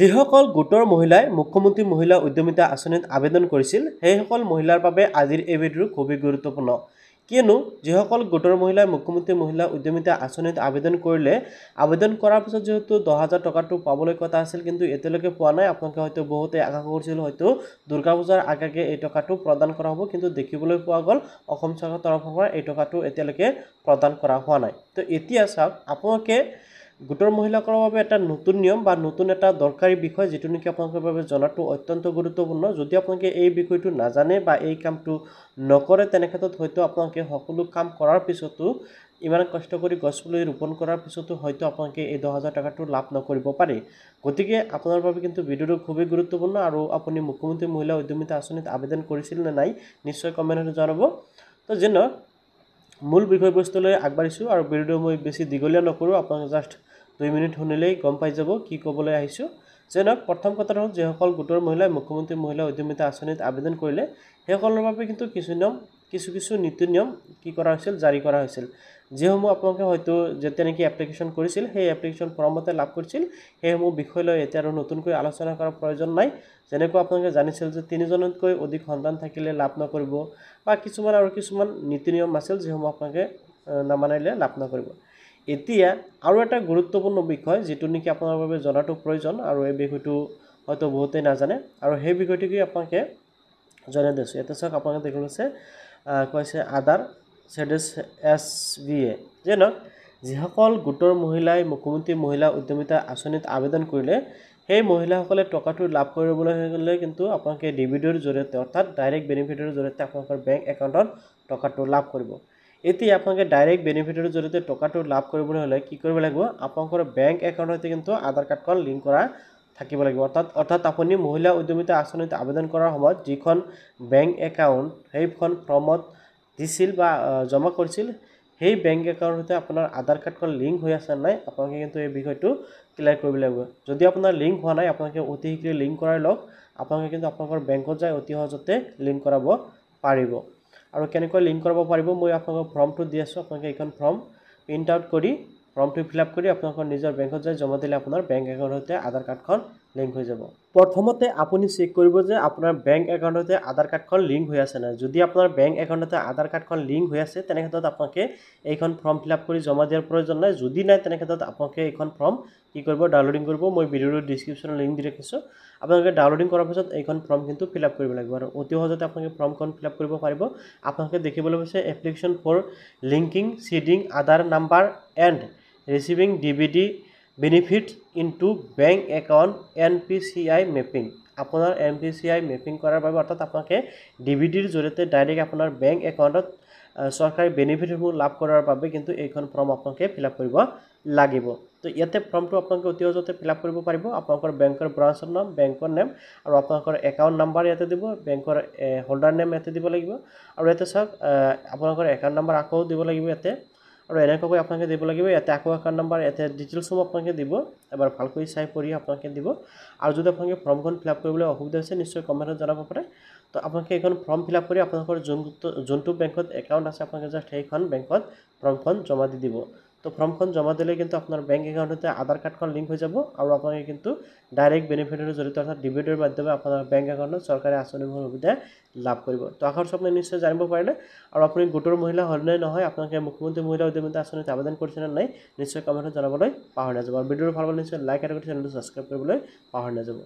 যিসকল গোটৰ মহিলাই মুখ্যমন্ত্ৰী মহিলা উদ্যমিতা আঁচনিত আবেদন কৰিছিল সেইসকল মহিলাৰ বাবে আজিৰ এই ভিডিঅ'টো খুবেই গুৰুত্বপূৰ্ণ কিয়নো যিসকল গোটৰ মহিলাই মুখ্যমন্ত্ৰী মহিলা উদ্যমিতা আঁচনিত আবেদন কৰিলে আবেদন কৰাৰ পিছত যিহেতু দহ হাজাৰ টকাটো পাবলৈ কথা আছিল কিন্তু এতিয়ালৈকে পোৱা নাই আপোনালোকে হয়তো বহুতে আশা কৰিছিল হয়তো দুৰ্গা পূজাৰ আগে আগে এই টকাটো প্ৰদান কৰা হ'ব কিন্তু দেখিবলৈ পোৱা গ'ল অসম চৰকাৰৰ তৰফৰ পৰা এই টকাটো এতিয়ালৈকে প্ৰদান কৰা হোৱা নাই তো এতিয়া চাওক আপোনালোকে গোটৰ মহিলাসকলৰ বাবে এটা নতুন নিয়ম বা নতুন এটা দৰকাৰী বিষয় যিটো নেকি আপোনালোকৰ বাবে জনাটো অত্যন্ত গুৰুত্বপূৰ্ণ যদি আপোনালোকে এই বিষয়টো নাজানে বা এই কামটো নকৰে তেনেক্ষেত্ৰত হয়তো আপোনালোকে সকলো কাম কৰাৰ পিছতো ইমান কষ্ট কৰি গছপুলি ৰোপণ কৰাৰ পিছতো হয়তো আপোনালোকে এই দহ হাজাৰ টকাটো লাভ নকৰিব পাৰে গতিকে আপোনাৰ বাবে কিন্তু ভিডিঅ'টো খুবেই গুৰুত্বপূৰ্ণ আৰু আপুনি মুখ্যমন্ত্ৰী মহিলা উদ্যমিতা আঁচনিত আবেদন কৰিছিল নে নাই নিশ্চয় কমেণ্টত জনাব তো যেন মূল বিষয়বস্তুলৈ আগবাঢ়িছোঁ আৰু ভিডিঅ'টো মই বেছি দীঘলীয়া নকৰোঁ আপোনালোকে জাষ্ট দুই মিনিট শুনিলেই গম পাই যাব কি ক'বলৈ আহিছোঁ যে নহওক প্ৰথম কথাটো হ'ল যিসকল গোটৰ মহিলাই মুখ্যমন্ত্ৰী মহিলা উদ্যমিতা আঁচনিত আবেদন কৰিলে সেইসকলৰ বাবে কিন্তু কিছু নিয়ম কিছু কিছু নীতি নিয়ম কি কৰা হৈছিল জাৰি কৰা হৈছিল যিসমূহ আপোনালোকে হয়তো যেতিয়া নেকি এপ্লিকেশ্যন কৰিছিল সেই এপ্লিকেশ্যন ফৰ্মতে লাভ কৰিছিল সেইসমূহ বিষয় লৈ এতিয়া আৰু নতুনকৈ আলোচনা কৰাৰ প্ৰয়োজন নাই যেনেকৈ আপোনালোকে জানিছিল যে তিনিজনতকৈ অধিক সন্তান থাকিলে লাভ নকৰিব বা কিছুমান আৰু কিছুমান নীতি নিয়ম আছিল যিসমূহ আপোনালোকে নামানিলে লাভ নকৰিব এতিয়া আৰু এটা গুৰুত্বপূৰ্ণ বিষয় যিটো নেকি আপোনাৰ বাবে জনাটো প্ৰয়োজন আৰু এই বিষয়টো হয়তো বহুতেই নাজানে আৰু সেই বিষয়টোকে আপোনালোকে জনাই দিছোঁ ইয়াতে চাওক আপোনালোকে দেখিব লৈছে কৈছে আদাৰ চেডেচ এছ বি এ যে নহওক যিসকল গোটৰ মহিলাই মুখ্যমন্ত্ৰী মহিলা উদ্যমিতা আঁচনিত আবেদন কৰিলে সেই মহিলাসকলে টকাটো লাভ কৰিবলৈ হ'লে কিন্তু আপোনালোকে ডিবিডিঅ'ৰ জৰিয়তে অৰ্থাৎ ডাইৰেক্ট বেনিফিটৰ জৰিয়তে আপোনালোকৰ বেংক একাউণ্টত টকাটো লাভ কৰিব এটি আপনাকে ডাইৰেক্ট বেনিফিটৰ জৰিয়তে টকাটো লাভ কৰিবলৈ হলে কি কৰবো লাগবে আপনাৰ ব্যাঙ্ক একাউন্টতে কিন্তু আধাৰ কাৰ্ডখন লিংক কৰা থাকিব লাগিব অৰ্থাৎ অৰ্থাৎ আপুনি মহিলা উদ্যমিতা আঁচনিত আবেদন কৰাৰ সময়ত যিখন বেংক একাউণ্ট সেইখন ফৰ্মত দিছিল বা জমা কৰিছিল সেই ব্যাঙ্ক একাউন্টতে আপোনাৰ আধাৰ কাৰ্ডখন লিংক হৈ আছে নাই আপোনালোকে কিন্তু এই বিষয়টো ক্লিয়াৰ কৰিব লাগিব যদি আপোনাৰ লিংক হোৱা নাই আপোনালোকে অতি শীঘ্ৰে লিংক কৰাই লওক আপোনালোকে কিন্তু আপোনালোকৰ বেংকত যায় অতি সহজতে লিংক কৰাব পাৰিব আৰু কেনেকৈ লিংক কৰিব পাৰিব মই আপোনালোকক ফৰ্মটো দি আছোঁ আপোনালোকে এইখন ফৰ্ম প্ৰিণ্ট আউট কৰি ফৰ্মটো ফিল আপ কৰি আপোনালোকৰ নিজৰ বেংকত যাই জমা দিলে আপোনাৰ বেংক একাউণ্টৰ সৈতে আধাৰ কাৰ্ডখন লিংক হৈ যাব প্ৰথমতে আপুনি চেক কৰিব যে আপোনাৰ বেংক একাউণ্টতে আধাৰ কাৰ্ডখন লিংক হৈ আছে নাই যদি আপোনাৰ বেংক একাউণ্টতে আধাৰ কাৰ্ডখন লিংক হৈ আছে তেনেক্ষেত্ৰত আপোনালোকে এইখন ফৰ্ম ফিল আপ কৰি জমা দিয়াৰ প্ৰয়োজন নাই যদি নাই তেনেক্ষেত্ৰত আপোনালোকে এইখন ফৰ্ম কি কৰিব ডাউনলোডিং কৰিব মই ভিডিঅ'টোৰ ডিছক্ৰিপশ্যনত লিংক দি ৰাখিছোঁ আপোনালোকে ডাউনলোডিং কৰাৰ পিছত এইখন ফৰ্ম কিন্তু ফিল আপ কৰিব লাগিব আৰু অতি সহজতে আপোনালোকে ফৰ্মখন ফিল আপ কৰিব পাৰিব আপোনালোকে দেখিবলৈ পাইছে application for linking seeding Aadhaar number and receiving D B T benefits into bank account N P C I mapping আপোনাৰ N P C I mapping কৰাৰ বাবে অৰ্থাৎ আপোনালোকে ডি বি ডিৰ জৰিয়তে ডাইৰেক্ট আপোনাৰ বেংক একাউণ্টত চৰকাৰী বেনিফিটসমূহ লাভ কৰাৰ বাবে কিন্তু এইখন ফৰ্ম আপোনালোকে ফিল আপ কৰিব লাগিব তো ইয়াতে ফৰ্মটো আপোনালোকে অতি সহজতে ফিল আপ কৰিব পাৰিব আপোনালোকৰ বেংকৰ ব্ৰাঞ্চৰ নাম বেংকৰ নেম আৰু আপোনালোকৰ একাউণ্ট নাম্বাৰ ইয়াতে দিব বেংকৰ হোল্ডাৰ নেম ইয়াতে দিব লাগিব আৰু ইয়াতে চাওক আপোনালোকৰ একাউণ্ট নাম্বাৰ আকৌ দিব লাগিব ইয়াতে আৰু এনেকুৱাকৈ আপোনালোকে দিব লাগিব ইয়াতে আকৌ একাউণ্ট নাম্বাৰ ইয়াতে ডিটেইলছসমূহ আপোনালোকে দিব এবাৰ ভালকৈ চাই পঢ়ি আপোনালোকে দিব আৰু যদি আপোনালোকে ফৰ্মখন ফিল আপ কৰিবলৈ অসুবিধা হৈছে নিশ্চয় কমেণ্টত জনাব পাৰে তো আপোনালোকে এইখন ফৰ্ম ফিল আপ কৰি আপোনালোকৰ যোনটো যোনটো বেংকত একাউণ্ট আছে আপোনালোকে জাষ্ট সেইখন বেংকত ফৰ্মখন জমা দি দিব তো ফর্ম জমা দিলে কিন্তু আপনার ব্যাঙ্ক অ্যাকাউন্টে আধার কার্ডখন লিঙ্ক হয়ে যাব আর আপনাকে কিন্তু ডাইরেক্ট বেনিফিটের জড়িত অর্থাৎ ডিবিটের মাধ্যমে আপনার ব্যাঙ্ক একাউন্টত চৰকাৰে আঁচনিসমূহ সুবিধা লাভ কৰিব তো আশাৰ স্বপ্ন নিশ্চয় জানিব পাৰিলে আৰু আপুনি গোটৰ মহিলা হ'লনে নহয় আপোনালোকে মুখ্যমন্ত্ৰী মহিলা উদ্যমিতা আঁচনিত আবেদন কৰিছেনে নাই নিশ্চয় কমেণ্টত জনাবলৈ পাহৰি নাযাব আৰু ভিডিঅ'টো ভাল পালে নিশ্চয় লাইক আৰু চেনেলটো ছাবস্ক্ৰাইব কৰিবলৈ পাহৰি নাযাব